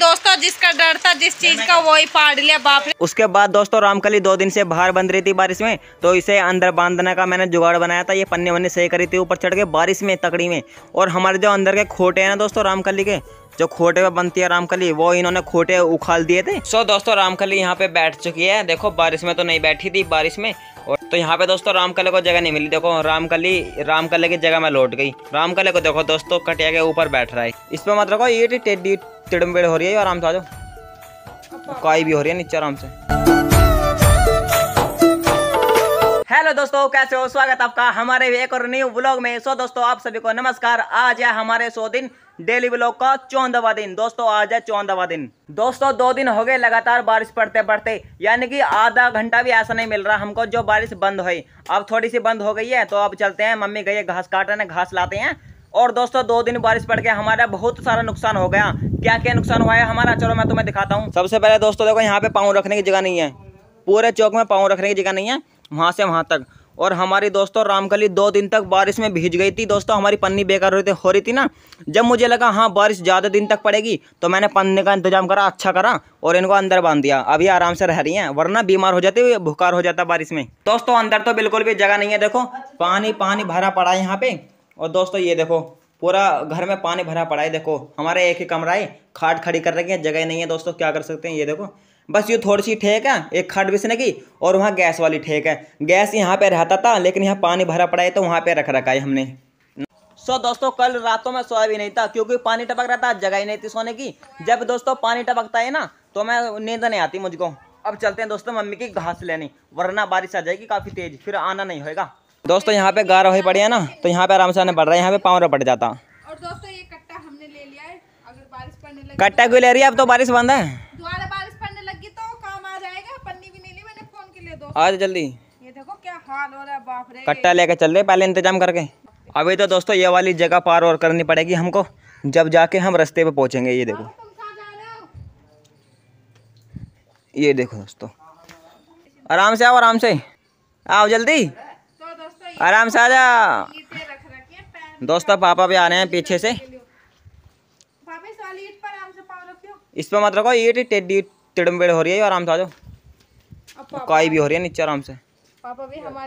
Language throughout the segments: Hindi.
दोस्तों जिसका डर था जिस चीज का ही फाड़ लिया बाप ने उसके बाद दोस्तों रामकली दो दिन से बाहर बंद रही थी बारिश में तो इसे अंदर बांधने का मैंने जुगाड़ बनाया था ये पन्ने वन्ने सही करी थी ऊपर चढ़ के बारिश में तकड़ी में और हमारे जो अंदर के खोटे हैं ना दोस्तों रामकली के जो खोटे पे बनती है रामकली वो इन्होंने खोटे उखाल दिए थे सो दोस्तों रामकली यहाँ पे बैठ चुकी है देखो बारिश में तो नहीं बैठी थी बारिश में तो यहाँ पे दोस्तों रामकले को जगह नहीं मिली देखो रामकली रामकले की जगह में लौट गई रामकले को देखो दोस्तों कटिया के ऊपर बैठ रहा है इस पर मत रखो ये टेडी तिड़म्बेड़ हो रही है आराम से आ जाओ काई भी हो रही है नीचे आराम से हेलो दोस्तों कैसे हो स्वागत आपका हमारे एक और न्यू ब्लॉग में सो दोस्तों आप सभी को नमस्कार आज है हमारे सौ दिन डेली ब्लॉग का चौदहवा दिन दोस्तों आज है चौदहवा दिन दोस्तों दो दिन हो गए लगातार बारिश पड़ते पड़ते यानी कि आधा घंटा भी ऐसा नहीं मिल रहा हमको जो बारिश बंद हुई अब थोड़ी सी बंद हो गई है तो अब चलते हैं मम्मी गई घास काटने घास लाते हैं और दोस्तों दो दिन बारिश पड़ के हमारा बहुत सारा नुकसान हो गया क्या क्या नुकसान हुआ है हमारा चलो मैं तुम्हें दिखाता हूँ सबसे पहले दोस्तों देखो यहाँ पे पाँव रखने की जगह नहीं है पूरे चौक में पाँव रखने की जगह नहीं है वहाँ से वहाँ तक और हमारी दोस्तों रामकली दो दिन तक बारिश में भीज गई थी दोस्तों हमारी पन्नी बेकार हो रही थी हो रही थी ना जब मुझे लगा हाँ बारिश ज़्यादा दिन तक पड़ेगी तो मैंने पन्ने का इंतजाम करा अच्छा करा और इनको अंदर बांध दिया अभी आराम से रह रही हैं वरना बीमार हो जाती बुखार हो जाता बारिश में दोस्तों अंदर तो बिल्कुल भी जगह नहीं है देखो पानी पानी भरा पड़ा है यहाँ पे और दोस्तों ये देखो पूरा घर में पानी भरा पड़ा है देखो हमारे एक ही कमरा है खाट खड़ी कर रखी है जगह नहीं है दोस्तों क्या कर सकते हैं ये देखो बस ये थोड़ी सी ठेक है एक खाट बिछने की और वहाँ गैस वाली ठेक है गैस यहाँ पे रहता था लेकिन यहाँ पानी भरा पड़ा है तो वहाँ पे रख रखा है हमने सो so, दोस्तों कल रातों में सोया भी नहीं था क्योंकि पानी टपक रहा था जगह ही नहीं थी सोने की जब दोस्तों पानी टपकता है ना तो मैं नींद नहीं आती मुझको अब चलते हैं दोस्तों मम्मी की घास लेने वरना बारिश आ जाएगी काफ़ी तेज फिर आना नहीं होगा दोस्तों यहाँ पे गारा हुई पड़ी है ना तो यहाँ पे आराम से आने पड़ रहा है यहाँ पे पावर पड़ जाता और दोस्तों ये कट्टा हमने ले लिया है अगर बारिश पड़ने लगे कट्टा क्यों ले रही है अब तो बारिश बंद है आ जल्दी ये देखो क्या हाल हो रहा है बाप रे कट्टा लेके चल रहे पहले इंतजाम करके अभी तो दोस्तों ये वाली जगह पार और करनी पड़ेगी हमको जब जाके हम रस्ते पे पहुंचेंगे ये देखो ये देखो दोस्तों आराम से आओ आराम से आओ जल्दी तो आराम से आ जा दोस्तों पापा भी आ रहे हैं पीछे से इस पर मत रखो ये टेडी तिड़म्बेड़ हो रही है आराम से आ जाओ काई भी हो रही है नीचे आराम से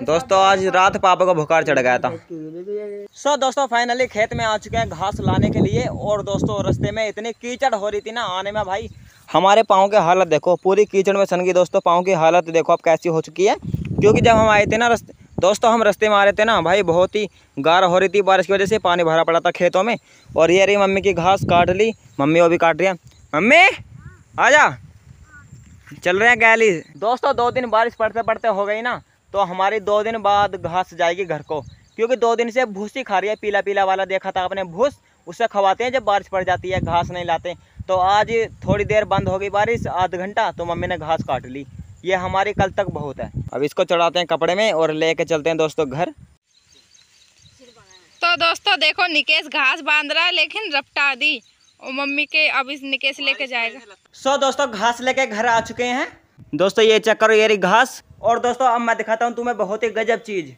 दोस्तों आज रात पापा को बुखार चढ़ गया था सो so, दोस्तों फाइनली खेत में आ चुके हैं घास लाने के लिए और दोस्तों रास्ते में इतनी कीचड़ हो रही थी ना आने में भाई हमारे पाँव की हालत देखो पूरी कीचड़ में सन गई दोस्तों पाँव की हालत देखो अब कैसी हो चुकी है क्योंकि जब हम आए थे ना रस्ते दोस्तों हम रस्ते में आ रहे थे ना भाई बहुत ही गार हो रही थी बारिश की वजह से पानी भरा पड़ा था खेतों में और ये रही मम्मी की घास काट ली मम्मी वो भी काट रही है मम्मी जा चल रहे हैं गैली दोस्तों दो दिन बारिश पड़ते पड़ते हो गई ना तो हमारी दो दिन बाद घास जाएगी घर को क्योंकि दो दिन से भूसी खा रही है पीला पीला वाला देखा था आपने भूस उसे खवाते हैं जब बारिश पड़ जाती है घास नहीं लाते तो आज थोड़ी देर बंद हो गई बारिश आध घंटा तो मम्मी ने घास काट ली ये हमारी कल तक बहुत है अब इसको चढ़ाते हैं कपड़े में और ले चलते हैं दोस्तों घर तो दोस्तों देखो निकेश घास बांध रहा है लेकिन रपटा दी और मम्मी के अब निके से लेके जाएगा सो दोस्तों घास लेके घर आ चुके हैं दोस्तों ये चेक करो ये घास और दोस्तों अब मैं दिखाता हूँ तुम्हें बहुत ही गजब चीज़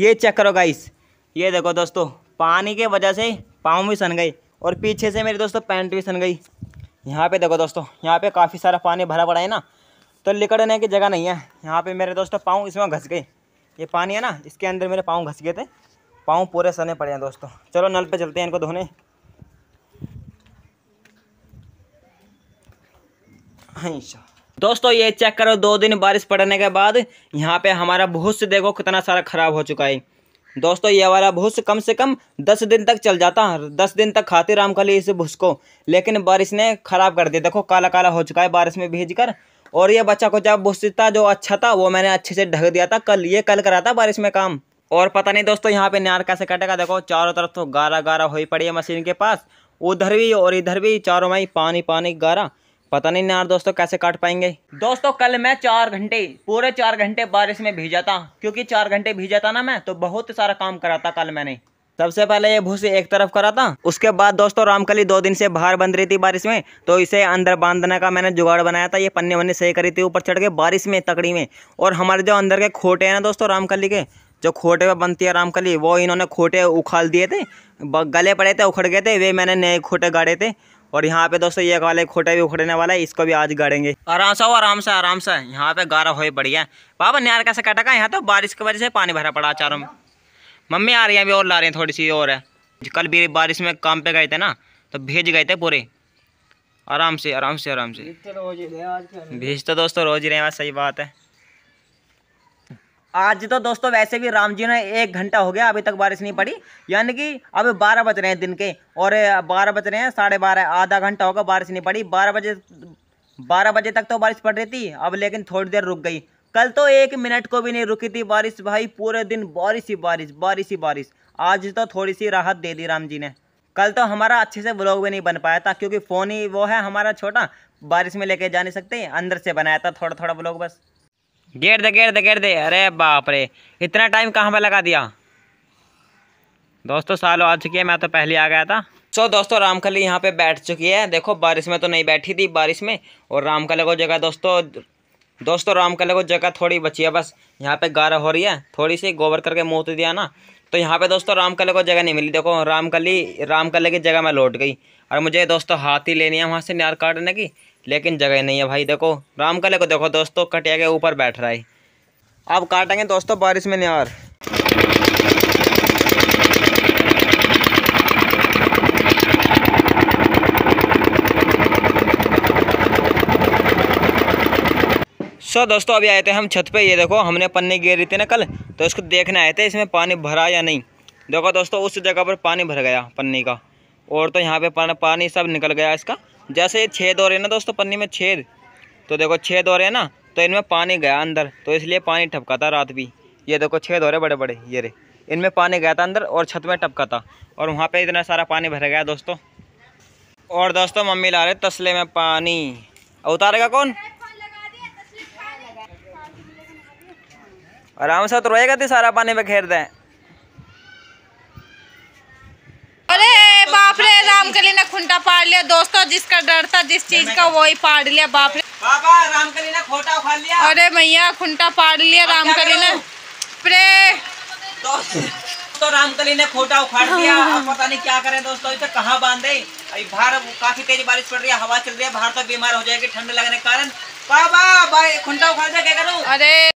ये चेक करो गाइस ये देखो दोस्तों पानी के वजह से पाँव भी सन गई और पीछे से मेरे दोस्तों पैंट भी सन गई यहाँ पे देखो दोस्तों यहाँ पे काफ़ी सारा पानी भरा पड़ा है ना तो लिकड़ने की जगह नहीं है यहाँ पे मेरे दोस्तों पाँव इसमें घस गए ये पानी है ना इसके अंदर मेरे पाँव घस गए थे पाँव पूरे सने पड़े हैं दोस्तों चलो नल पे चलते हैं इनको धोने हमेशा हाँ, दोस्तों ये चेक करो दो दिन बारिश पड़ने के बाद यहाँ पे हमारा भूस देखो कितना सारा ख़राब हो चुका है दोस्तों ये वाला भूस कम से कम दस दिन तक चल जाता दस दिन तक खाते राम खाली इस भूस को लेकिन बारिश ने ख़राब कर दिया देखो काला काला हो चुका है बारिश में भीज कर और ये बच्चा को जब भूस था जो अच्छा था वो मैंने अच्छे से ढक दिया था कल ये कल करा था बारिश में काम और पता नहीं दोस्तों यहाँ पे नार कैसे कटेगा देखो चारों तरफ तो गारा गारा हो ही पड़ी है मशीन के पास उधर भी और इधर भी चारों में पानी पानी गारा पता नहीं यार दोस्तों कैसे काट पाएंगे दोस्तों कल मैं चार घंटे पूरे चार घंटे बारिश में भेजा था क्योंकि चार घंटे भेजा था ना मैं तो बहुत सारा काम करा था कल मैंने सबसे पहले ये भूसी एक तरफ करा था उसके बाद दोस्तों रामकली दो दिन से बाहर बंद रही थी बारिश में तो इसे अंदर बांधने का मैंने जुगाड़ बनाया था ये पन्ने वन्ने सही करी थी ऊपर चढ़ के बारिश में तकड़ी में और हमारे जो अंदर के खोटे हैं ना दोस्तों रामकली के जो खोटे पे बनती है रामकली वो इन्होंने खोटे उखाल दिए थे गले पड़े थे उखड़ गए थे वे मैंने नए खोटे गाड़े थे और यहाँ पे दोस्तों ये वाले खोटे भी उखड़ने वाला है इसको भी आज गाड़ेंगे आराम से आराम से आराम से यहाँ पे गारा हो बढ़िया बाबा नार कैसे कटका यहाँ तो बारिश की वजह से पानी भरा पड़ा चारों में मम्मी आ रही है अभी और ला रही हैं थोड़ी सी और है कल भी बारिश में काम पे गए थे ना तो भेज गए थे पूरे आराम से आराम से आराम से भेज तो दोस्तों रोज रहे हैं सही बात है आज तो दोस्तों वैसे भी राम जी ने एक घंटा हो गया अभी तक बारिश नहीं पड़ी यानी कि अब बारह बज रहे हैं दिन के और बारह बज रहे हैं साढ़े बारह आधा घंटा होगा बारिश नहीं पड़ी बारह बजे बारह बजे तक तो बारिश पड़ रही थी अब लेकिन थोड़ी देर रुक गई कल तो एक मिनट को भी नहीं रुकी थी बारिश भाई पूरे दिन बारिश ही बारिश बारिश ही बारिश आज तो थोड़ी सी राहत दे दी राम जी ने कल तो हमारा अच्छे से ब्लॉग भी नहीं बन पाया था क्योंकि फ़ोन ही वो है हमारा छोटा बारिश में लेके जा नहीं सकते अंदर से बनाया था थोड़ा थोड़ा ब्लॉग बस घेर दे घेर दे घेर दे अरे बाप रे इतना टाइम कहाँ पर लगा दिया दोस्तों सालों आ चुकी है मैं तो पहले आ गया था सो so, दोस्तों रामकली यहाँ पे बैठ चुकी है देखो बारिश में तो नहीं बैठी थी बारिश में और रामकले को जगह दोस्तों दोस्तों रामकला को जगह थोड़ी बची है बस यहाँ पे गारा हो रही है थोड़ी सी गोबर करके मोत दिया ना तो यहाँ पे दोस्तों रामकले को जगह नहीं मिली देखो रामकली रामकले की जगह मैं लौट गई और मुझे दोस्तों हाथ ही लेनी है वहाँ से नार काटने की लेकिन जगह नहीं है भाई देखो रामकले को देखो दोस्तों कटिया के ऊपर बैठ रहा है आप काटेंगे दोस्तों बारिश में निहार सो so, दोस्तों अभी आए थे हम छत पे ये देखो हमने पन्नी गिरी थी ना कल तो इसको देखने आए थे इसमें पानी भरा या नहीं देखो दोस्तों उस जगह पर पानी भर गया पन्नी का और तो यहाँ पे पानी सब निकल गया इसका जैसे ये छेद हो रहे हैं ना दोस्तों पन्नी में छेद तो देखो छेद हो रहे हैं ना तो इनमें पानी गया अंदर तो इसलिए पानी टपका था रात भी ये देखो छेद हो रहे बड़े बड़े ये रे इनमें पानी गया था अंदर और छत में टपका था और वहाँ पे इतना सारा पानी भर गया दोस्तों और दोस्तों मम्मी ला रहे तसले में पानी उतारेगा कौन आराम से तो रोएगा थी तो सारा पानी में घेर दें राम कली ने खुंटा पाड़ लिया दोस्तों जिसका डर था जिस चीज का वो ही पाड़ लिया बाप ने बाबा राम ने खोटा उखाड़ लिया अरे भैया खुंटा पाड़ लिया राम कली ने प्रे तो रामकली ने खोटा उखाड़ दिया अब पता नहीं क्या करें दोस्तों इसे कहाँ बांधे अभी बाहर काफी तेज बारिश पड़ रही है हवा चल रही है बाहर तो बीमार हो जाएगी ठंड लगने के कारण बाबा खुंटा उखाड़ दिया क्या करूँ अरे